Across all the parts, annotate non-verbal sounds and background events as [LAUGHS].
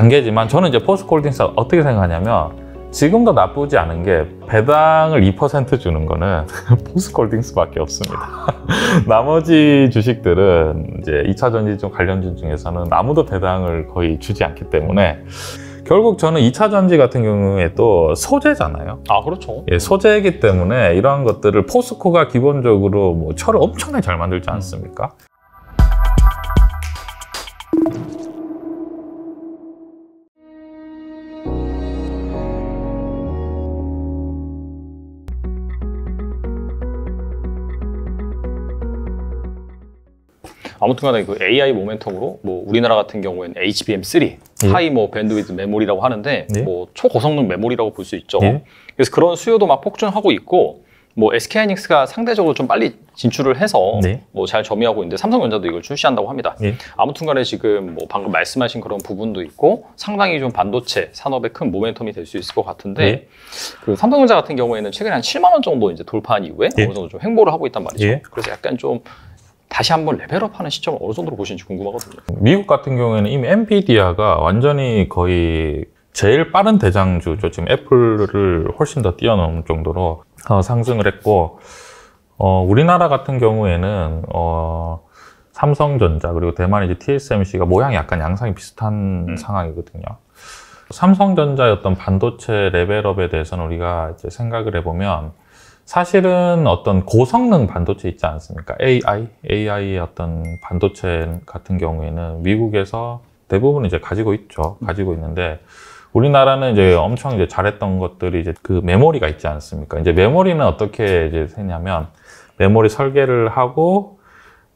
단계지만 저는 이제 포스코홀딩스 어떻게 생각하냐면 지금도 나쁘지 않은 게 배당을 2% 주는 거는 [LAUGHS] 포스코홀딩스밖에 없습니다. [LAUGHS] 나머지 주식들은 이제 2차 전지중 관련주 중에서는 아무도 배당을 거의 주지 않기 때문에 결국 저는 2차 전지 같은 경우에 도 소재잖아요. 아, 그렇죠. 예, 소재이기 때문에 이러한 것들을 포스코가 기본적으로 뭐 철을 엄청나게 잘 만들지 않습니까? 음. 아무튼간에 그 AI 모멘텀으로 뭐 우리나라 같은 경우에는 HBM3 예. 하이 뭐 밴드위드 메모리라고 하는데 예. 뭐 초고성능 메모리라고 볼 수 있죠. 예. 그래서 그런 수요도 막 폭증하고 있고 뭐 SK 하이닉스가 상대적으로 좀 빨리 진출을 해서 네. 뭐잘 점유하고 있는데 삼성전자도 이걸 출시한다고 합니다. 네. 아무튼간에 지금 뭐 방금 말씀하신 그런 부분도 있고 상당히 좀 반도체 산업의 큰 모멘텀이 될 수 있을 것 같은데 네. 그 삼성전자 같은 경우에는 최근에 한 7만 원 정도 이제 돌파한 이후에 네. 어느 정도 좀 횡보를 하고 있단 말이죠. 그래서 약간 좀 다시 한번 레벨업하는 시점을 어느 정도로 보시는지 궁금하거든요. 미국 같은 경우에는 이미 엔비디아가 완전히 거의 제일 빠른 대장주죠. 지금 애플을 훨씬 더 뛰어넘을 정도로 어, 상승을 했고 어, 우리나라 같은 경우에는 어, 삼성전자 그리고 대만 이제 TSMC가 모양이 약간 양상이 비슷한 음. 상황이거든요. 삼성전자의 어떤 반도체 레벨업에 대해서는 우리가 이제 생각을 해보면 사실은 어떤 고성능 반도체 있지 않습니까? AI, AI 어떤 반도체 같은 경우에는 미국에서 대부분 이제 가지고 있죠. 음. 가지고 있는데 우리나라는 이제 엄청 이제 잘했던 것들이 이제 그 메모리가 있지 않습니까? 이제 메모리는 어떻게 이제 했냐면 메모리 설계를 하고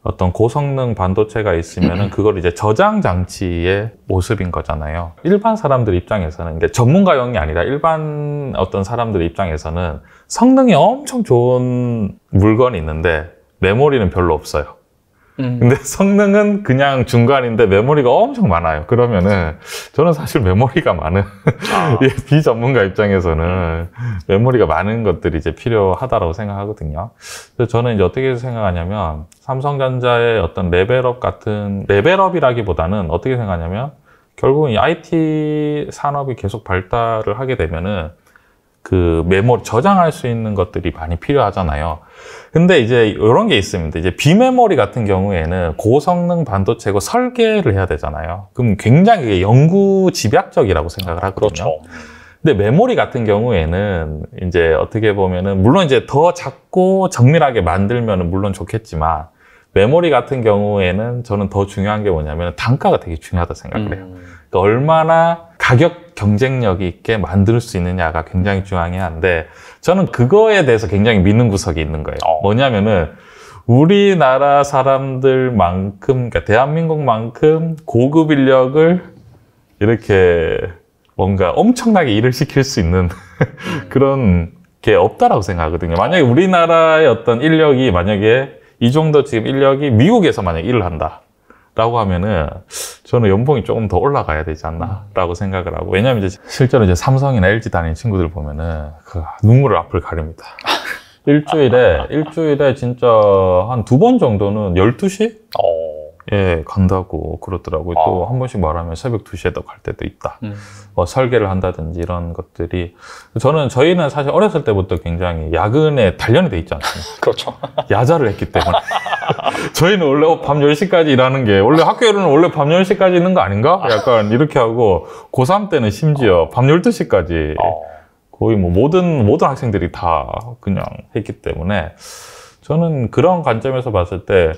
어떤 고성능 반도체가 있으면은 그걸 이제 저장 장치의 모습인 거잖아요. 일반 사람들 입장에서는 이게 전문가용이 아니라 일반 어떤 사람들 입장에서는 성능이 엄청 좋은 물건이 있는데 메모리는 별로 없어요. 음. 근데 성능은 그냥 중간인데 메모리가 엄청 많아요. 그러면은 저는 사실 메모리가 많은 아. [LAUGHS] 예, 비전문가 입장에서는 음. 메모리가 많은 것들이 이제 필요하다라고 생각하거든요. 그래서 저는 이제 어떻게 생각하냐면 삼성전자의 어떤 레벨업 같은 레벨업이라기보다는 어떻게 생각하냐면 결국은 IT 산업이 계속 발달을 하게 되면은 그 메모 리 저장할 수 있는 것들이 많이 필요하잖아요. 근데 이제 이런 게 있습니다. 이제 비메모리 같은 경우에는 고성능 반도체고 설계를 해야 되잖아요. 그럼 굉장히 연구 집약적이라고 생각을 하거든요. 그렇죠. 근데 메모리 같은 경우에는 이제 어떻게 보면은 물론 이제 더 작고 정밀하게 만들면 물론 좋겠지만 메모리 같은 경우에는 저는 더 중요한 게 뭐냐면 단가가 되게 중요하다 생각을 해요. 음. 그러니까 얼마나 가격 경쟁력 있게 만들 수 있느냐가 굉장히 중요한데 저는 그거에 대해서 굉장히 믿는 구석이 있는 거예요. 어. 뭐냐면은 우리나라 사람들만큼, 그러니까 대한민국만큼 고급 인력을 이렇게 뭔가 엄청나게 일을 시킬 수 있는 [LAUGHS] 그런 게 없다라고 생각하거든요. 만약에 우리나라의 어떤 인력이 만약에 이 정도 지금 인력이 미국에서 만약 일을 한다. 라고 하면은 저는 연봉이 조금 더 올라가야 되지 않나라고 생각을 하고 왜냐면 하 이제 실제로 이제 삼성이나 LG 다니는 친구들 보면은 그 눈물을 앞을 가립니다. [LAUGHS] 일주일에 일주일에 진짜 한 두 번 정도는 12시? 어. 예, 간다고 그러더라고요. 아. 또한 번씩 말하면 새벽 2시에더 갈 때도 있다. 음. 뭐 설계를 한다든지 이런 것들이 저는 저희는 사실 어렸을 때부터 굉장히 야근에 단련이 돼 있지 않습니까? [LAUGHS] 그렇죠. 야자를 했기 때문에 [LAUGHS] 저희는 원래 어, 밤 10시까지 일하는 게 원래 학교에는 원래 밤 10시까지 있는 거 아닌가? 약간 이렇게 하고 고3 때는 심지어 밤 12시까지 어. 거의 뭐 모든 모든 학생들이 다 그냥 했기 때문에 저는 그런 관점에서 봤을 때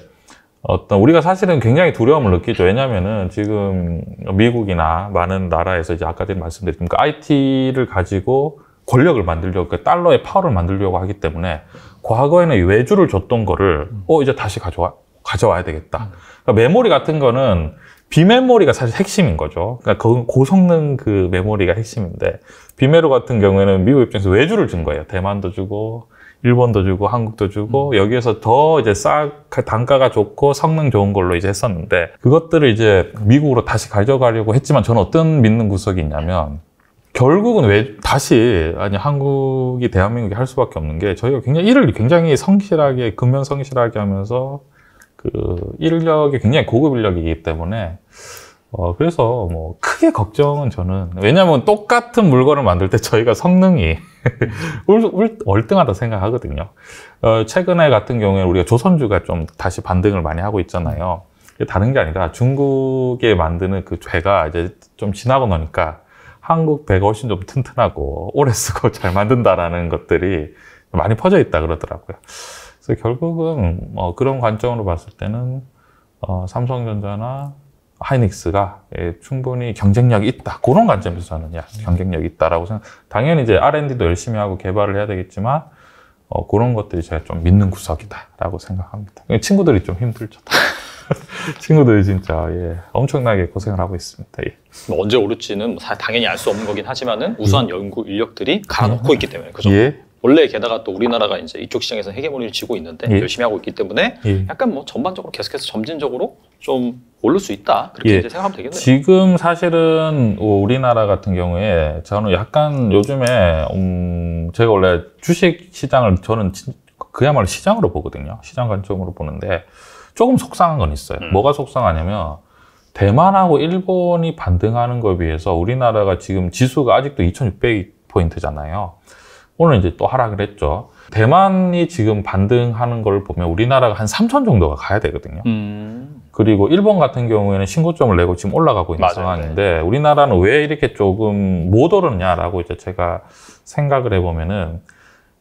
어떤 우리가 사실은 굉장히 두려움을 느끼죠. 왜냐면은 지금 미국이나 많은 나라에서 이제 아까 전에 말씀드렸지만니까 IT를 그 가지고 권력을 만들려고 그 달러의 파워를 만들려고 하기 때문에 과거에는 외주를 줬던 거를 음. 어 이제 다시 가져와 가져와야 되겠다. 음. 그러니까 메모리 같은 거는 비메모리가 사실 핵심인 거죠. 그러니까 그 고성능 그 메모리가 핵심인데 비메로 같은 경우에는 미국 입장에서 외주를 준 거예요. 대만도 주고 일본도 주고 한국도 주고 음. 여기에서 더 이제 싹 단가가 좋고 성능 좋은 걸로 이제 했었는데 그것들을 이제 미국으로 다시 가져가려고 했지만 저는 어떤 믿는 구석이 있냐면 결국은 왜 다시 아니 한국이 대한민국이 할 수밖에 없는 게 저희가 굉장히 일을 굉장히 성실하게 근면 성실하게 하면서 그 인력이 굉장히 고급 인력이기 때문에 어 그래서 뭐 크게 걱정은 저는 왜냐하면 똑같은 물건을 만들 때 저희가 성능이 [LAUGHS] 월등하다 생각하거든요. 어 최근에 같은 경우에 우리가 조선주가 좀 다시 반등을 많이 하고 있잖아요. 다른 게 아니라 중국에 만드는 그 죄가 이제 좀 지나고 나니까 한국 배가 훨씬 좀 튼튼하고 오래 쓰고 [LAUGHS] 잘 만든다라는 것들이 많이 퍼져 있다 그러더라고요. 그래서 결국은 뭐 그런 관점으로 봤을 때는 어, 삼성전자나 하이닉스가 예, 충분히 경쟁력이 있다. 그런 관점에서 저는 야, 음. 경쟁력이 있다라고 생각. 당연히 이제 R&D도 열심히 하고 개발을 해야 되겠지만 어, 그런 것들이 제가 좀 믿는 구석이다라고 생각합니다. 친구들이 좀 힘들죠. [LAUGHS] 친구들 이 진짜 예, 엄청나게 고생을 하고 있습니다. 예. 뭐 언제 오를지는 뭐 당연히 알 수 없는 거긴 하지만은 우수한 예. 연구 인력들이 갈아놓고 예. 있기 때문에 그죠? 예. 원래 게다가 또 우리나라가 이제 이쪽 시장에서 해게모니를 지고 있는데 예. 열심히 하고 있기 때문에 예. 약간 뭐 전반적으로 계속해서 점진적으로 좀 오를 수 있다 그렇게 예. 이제 생각하면 되겠네요. 지금 사실은 뭐 우리나라 같은 경우에 저는 약간 요즘에 음 제가 원래 주식 시장을 저는 그야말로 시장으로 보거든요. 시장 관점으로 보는데 조금 속상한 건 있어요. 음. 뭐가 속상하냐면 대만하고 일본이 반등하는 거에 비해서 우리나라가 지금 지수가 아직도 2,600포인트잖아요. 오늘 이제 또 하락을 했죠. 대만이 지금 반등하는 걸 보면 우리나라가 한 3천 정도가 가야 되거든요. 음. 그리고 일본 같은 경우에는 신고점을 내고 지금 올라가고 있는 맞아요. 상황인데 우리나라는 왜 이렇게 조금 못 오르냐라고 이제 제가 생각을 해보면은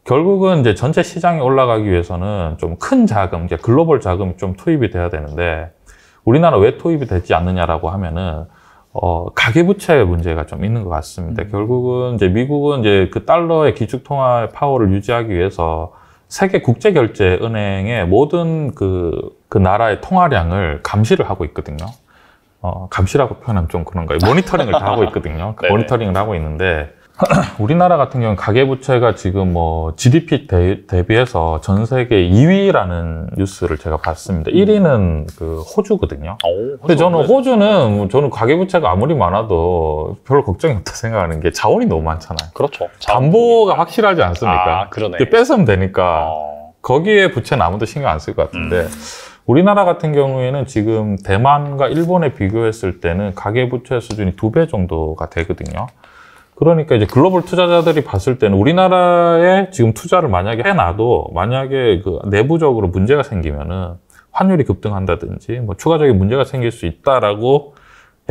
결국은 이제 전체 시장이 올라가기 위해서는 좀 큰 자금, 이제 글로벌 자금이 좀 투입이 돼야 되는데 우리나라 왜 투입이 되지 않느냐라고 하면은 어, 가계부채 문제가 좀 있는 것 같습니다. 음. 결국은 이제 미국은 이제 그 달러의 기축통화 의 파워를 유지하기 위해서 세계 국제결제 은행의 모든 그, 그 나라의 통화량을 감시를 하고 있거든요. 어, 감시라고 표현하면 좀 그런가요? 모니터링을 다 하고 있거든요. [LAUGHS] 네, 네. 모니터링을 하고 있는데 [CLEARS THROAT] 우리나라 같은 경우는 가계부채가 지금 뭐 GDP 대, 비해서전 세계 2위라는 뉴스를 제가 봤습니다. 1위는 음. 그 호주거든요. 오, 어, 호주 근데 저는 호주는 뭐 저는 가계부채가 아무리 많아도 별로 걱정이 없다 생각하는 게 자원이 너무 많잖아요. 그렇죠. 담보가 확실하지 않습니까? 아, 그러네. 뺏으면 되니까 어. 거기에 부채는 아무도 신경 안 쓸 것 같은데 음. 우리나라 같은 경우에는 지금 대만과 일본에 비교했을 때는 가계부채 수준이 두 배 정도가 되거든요. 그러니까 이제 글로벌 투자자들이 봤을 때는 우리나라에 지금 투자를 만약에 해놔도 만약에 그 내부적으로 문제가 생기면은 환율이 급등한다든지 뭐 추가적인 문제가 생길 수 있다라고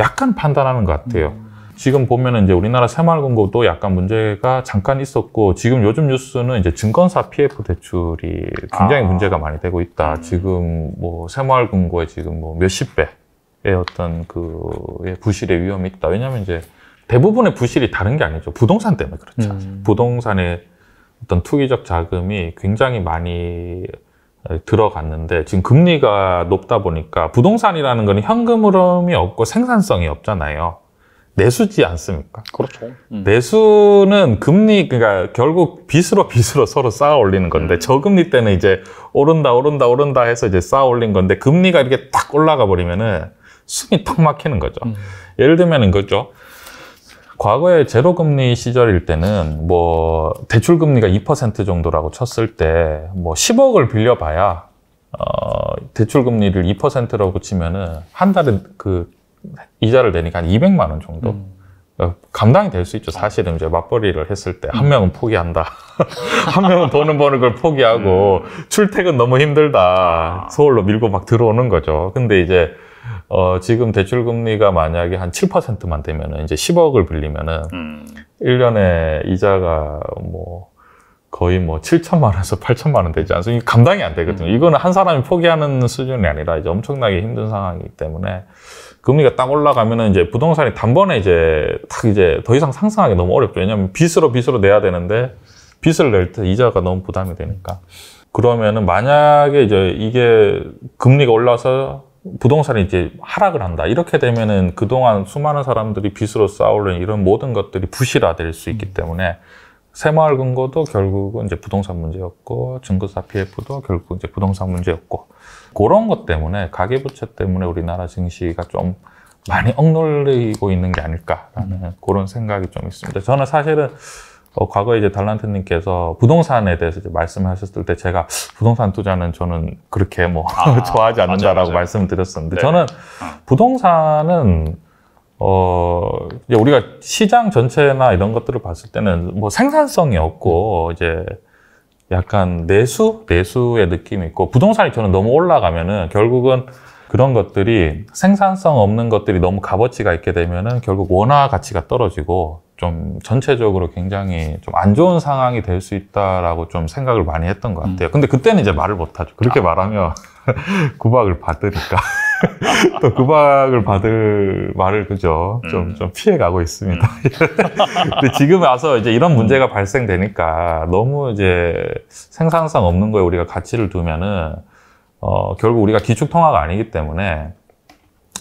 약간 판단하는 것 같아요. 음. 지금 보면은 이제 우리나라 새마을금고도 약간 문제가 잠깐 있었고 지금 요즘 뉴스는 이제 증권사 PF 대출이 굉장히 아. 문제가 많이 되고 있다. 음. 지금 뭐 새마을금고에 지금 뭐 몇십 배의 어떤 그 부실의 위험이 있다. 왜냐하면 이제 대부분의 부실이 다른 게 아니죠. 부동산 때문에 그렇죠. 음. 부동산의 어떤 투기적 자금이 굉장히 많이 들어갔는데 지금 금리가 높다 보니까 부동산이라는 거는 현금 흐름이 없고 생산성이 없잖아요. 내수지 않습니까? 그렇죠. 음. 내수는 금리 그러니까 결국 빚으로 빚으로 서로 쌓아 올리는 건데 음. 저금리 때는 이제 오른다 오른다 오른다 해서 이제 쌓아 올린 건데 금리가 이렇게 딱 올라가 버리면은 숨이 탁 막히는 거죠. 음. 예를 들면은 그죠 과거에 제로 금리 시절일 때는 뭐 대출 금리가 2% 정도라고 쳤을 때 뭐 10억을 빌려봐야 어 대출 금리를 2%라고 치면은 한 달에 그 이자를 내니까 한 200만 원 정도 음. 그러니까 감당이 될 수 있죠. 사실은 이제 맞벌이를 했을 때 한 명은 포기한다. [LAUGHS] 한 명은 돈을 버는 걸 포기하고 음. 출퇴근 너무 힘들다. 아. 서울로 밀고 막 들어오는 거죠. 근데 이제 어, 지금 대출 금리가 만약에 한 7%만 되면은 이제 10억을 빌리면은 음. 1년에 이자가 뭐 거의 뭐 7천만 원에서 8천만 원 되지 않습니까? 감당이 안 되거든요. 음. 이거는 한 사람이 포기하는 수준이 아니라 이제 엄청나게 힘든 상황이기 때문에 금리가 딱 올라가면은 이제 부동산이 단번에 이제 딱 이제 더 이상 상승하기 너무 어렵죠. 왜냐면 빚으로 빚으로 내야 되는데 빚을 낼 때 이자가 너무 부담이 되니까. 그러면은 만약에 이제 이게 금리가 올라서 부동산이 이제 하락을 한다. 이렇게 되면은 그동안 수많은 사람들이 빚으로 쌓아올린 이런 모든 것들이 부실화될 수 있기 음. 때문에 새마을 금고도 결국은 이제 부동산 문제였고 증거사 PF도 결국 은 이제 부동산 문제였고 그런 것 때문에 가계부채 때문에 우리나라 증시가 좀 많이 억눌리고 있는 게 아닐까라는 음. 그런 생각이 좀 있습니다. 저는 사실은 또 어, 과거에 이제 달란트님께서 부동산에 대해서 말씀하셨을 때 제가 부동산 투자는 저는 그렇게 뭐 아, [LAUGHS] 좋아하지 않는다라고 맞아요, 말씀드렸었는데 을 네. 저는 어. 부동산은 어 이제 우리가 시장 전체나 이런 것들을 봤을 때는 뭐 생산성이 없고 이제 약간 내수 내수의 느낌이 있고 부동산이 저는 너무 올라가면은 결국은 그런 것들이 생산성 없는 것들이 너무 값어치가 있게 되면은 결국 원화 가치가 떨어지고 좀 전체적으로 굉장히 좀 안 좋은 상황이 될 수 있다라고 좀 생각을 많이 했던 것 음. 같아요. 음. 근데 그때는 이제 말을 못하죠. 그렇게 아. 말하면 [LAUGHS] 구박을 받으니까. [LAUGHS] 또 구박을 받을 말을 그죠 좀 음. 좀 피해가고 있습니다. 음. [LAUGHS] 근데 지금 와서 이제 이런 문제가 음. 발생되니까 너무 이제 생산성 없는 거에 우리가 가치를 두면은 어 결국 우리가 기축 통화가 아니기 때문에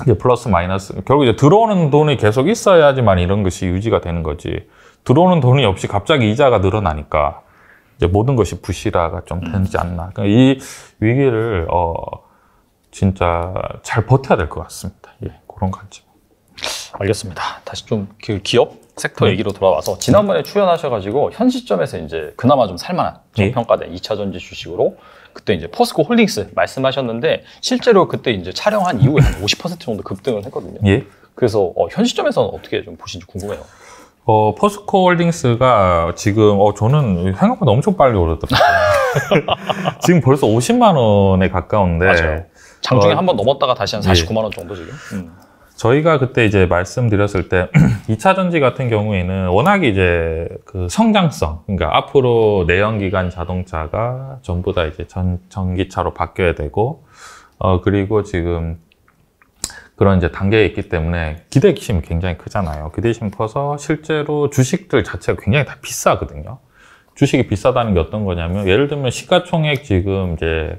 이제 플러스 마이너스 결국 이제 들어오는 돈이 계속 있어야지만 이런 것이 유지가 되는 거지 들어오는 돈이 없이 갑자기 이자가 늘어나니까 이제 모든 것이 부실화가 좀 음. 되지 않나 그러니까 이 위기를 어 진짜 잘 버텨야 될 것 같습니다 예 그런 관점 알겠습니다 다시 좀그 기업 섹터 네. 얘기로 돌아와서 지난번에 출연하셔가지고 현 시점에서 이제 그나마 좀 살만한 네. 저평가된 예. 2차 전지 주식으로 그때 이제 포스코 홀딩스 말씀하셨는데 실제로 그때 이제 촬영한 이후에 한 50% 정도 급등을 했거든요. 예. 그래서 어, 현 시점에서는 어떻게 좀 보신지 궁금해요. 어, 포스코 홀딩스가 지금, 어, 저는 생각보다 엄청 빨리 올랐더라고요 [LAUGHS] 지금 벌써 50만 원에 가까운데. 맞아요. 장중에 어, 한번 넘었다가 다시 한 49만 예. 원 정도 지금. 음. 저희가 그때 이제 말씀드렸을 때 2차 [CLEARS THROAT] 전지 같은 경우에는 워낙 이제 그 성장성, 그러니까 앞으로 내연기관 자동차가 전부 다 이제 전, 전기차로 바뀌어야 되고, 어, 그리고 지금 그런 이제 단계에 있기 때문에 기대심이 굉장히 크잖아요. 기대심 커서 실제로 주식들 자체가 굉장히 다 비싸거든요. 주식이 비싸다는 게 어떤 거냐면 예를 들면 시가총액 지금 이제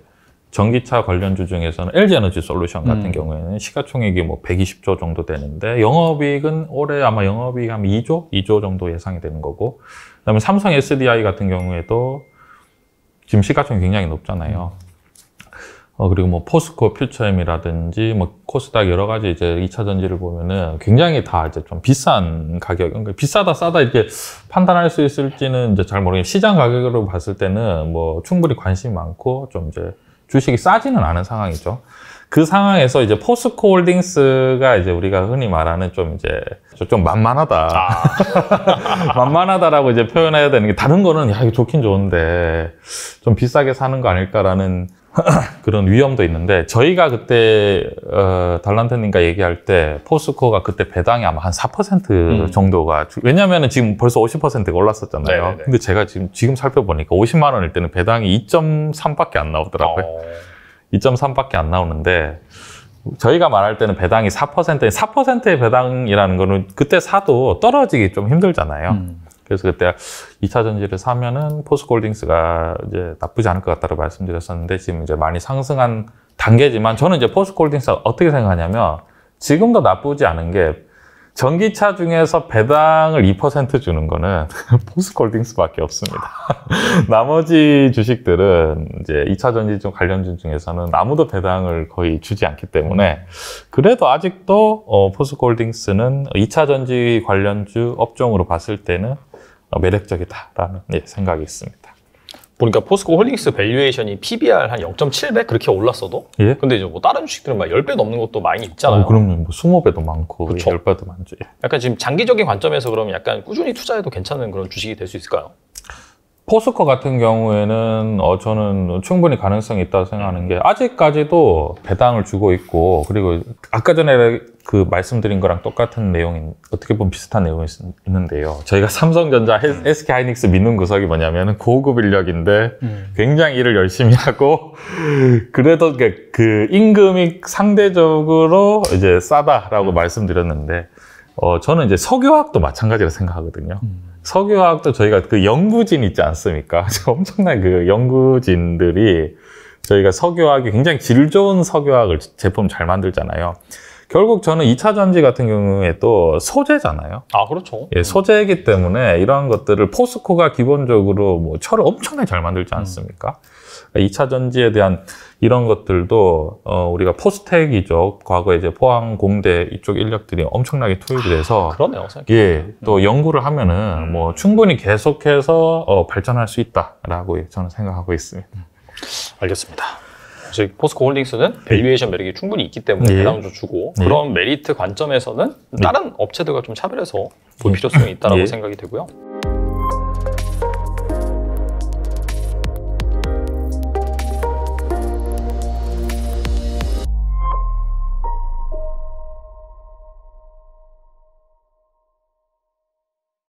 전기차 관련주 중에서는 LG에너지 솔루션 같은 음. 경우에는 시가총액이 뭐 120조 정도 되는데 영업이익은 올해 아마 영업이익 한 2조, 2조 정도 예상이 되는 거고 그다음에 삼성 SDI 같은 경우에도 지금 시가총액 굉장히 높잖아요. 음. 어, 그리고 뭐 포스코 퓨처엠이라든지 뭐 코스닥 여러 가지 이제 2차 전지를 보면은 굉장히 다 이제 좀 비싼 가격, 그러니까 비싸다 싸다 이렇게 판단할 수 있을지는 이제 잘 모르겠는데 시장 가격으로 봤을 때는 뭐 충분히 관심이 많고 좀 이제 주식이 싸지는 않은 상황이죠. 그 상황에서 이제 포스코 홀딩스가 이제 우리가 흔히 말하는 좀 이제 좀 만만하다. 아. [LAUGHS] 만만하다라고 이제 표현해야 되는 게 다른 거는 야, 이거 좋긴 좋은데 좀 비싸게 사는 거 아닐까라는 [CLEARS THROAT] 그런 위험도 있는데 저희가 그때 어, 달란트님과 얘기할 때 포스코가 그때 배당이 아마 한4% 음. 정도가 왜냐면은 지금 벌써 50%가 올랐었잖아요. 네네네. 네, 네. 근데 제가 지금 지금 살펴보니까 50만 원일 때는 배당이 2.3밖에 안 나오더라고요. 어. 2.3밖에 안 나오는데 저희가 말할 때는 배당이 4%, 4%의 배당이라는 거는 그때 사도 떨어지기 좀 힘들잖아요. 음. 그래서 그때 2차 전지를 사면은 포스골딩스가 이제 나쁘지 않을 것 같다고 말씀드렸었는데 지금 이제 많이 상승한 단계지만 저는 이제 포스골딩스가 어떻게 생각하냐면 지금도 나쁘지 않은 게 전기차 중에서 배당을 2% 주는 거는 [LAUGHS] 포스골딩스밖에 없습니다. [LAUGHS] 나머지 주식들은 이제 2차 전지 중 관련주 중에서는 아무도 배당을 거의 주지 않기 때문에 그래도 아직도 어, 포스골딩스는 2차 전지 관련주 업종으로 봤을 때는 어, 매력적이다라는 예, 생각이 있습니다. 보니까 포스코 홀딩스 밸류에이션이 PBR 한 0.7배 그렇게 올랐어도 예? 근데 이제 뭐 다른 주식들은 막 10배 넘는 것도 많이 있잖아요. 어, 그럼요. 뭐 20배도 많고 그쵸? 10배도 많죠. 예. 약간 지금 장기적인 관점에서 그럼 약간 꾸준히 투자해도 괜찮은 그런 주식이 될 수 있을까요? 포스코 같은 경우에는 어 저는 충분히 가능성이 있다고 생각하는 게 아직까지도 배당을 주고 있고 그리고 아까 전에 그 말씀드린 거랑 똑같은 내용인 어떻게 보면 비슷한 내용이 있는데요. 저희가 삼성전자, 음. SK 하이닉스 믿는 구석이 뭐냐면 은 고급 인력인데 음. 굉장히 일을 열심히 [LAUGHS] 하고 그래도 그, 그 임금이 상대적으로 이제 싸다라고 음. 말씀드렸는데 어 저는 이제 석유화학도 마찬가지라 생각하거든요. 음. 석유화학도 저희가 그 연구진 있지 않습니까? [LAUGHS] 엄청난 그 연구진들이 저희가 석유화학이 굉장히 질 좋은 석유화학을 제품 잘 만들잖아요. 결국 저는 2차 전지 같은 경우에 도 소재잖아요. 아, 그렇죠. 예, 소재이기 때문에 이러한 것들을 포스코가 기본적으로 뭐 철을 엄청나게 잘 만들지 않습니까? 음. 그러니까 이차 전지에 대한 이런 것들도 어, 우리가 포스텍이죠. 과거에 이제 포항 공대 이쪽 인력들이 엄청나게 투입이 돼서 아, 그러네요. 예, 또 연구를 하면은 뭐 충분히 계속해서 어, 발전할 수 있다라고 예, 저는 생각하고 있습니다. 알겠습니다. 포스코 홀딩스는 네. 밸류에이션 매력이 충분히 있기 때문에 예. 배당도 주고 예. 그런 메리트 관점에서는 네. 다른 예. 업체들과 좀 차별해서 볼 예. 필요성이 있다라고 예. 생각이 되고요.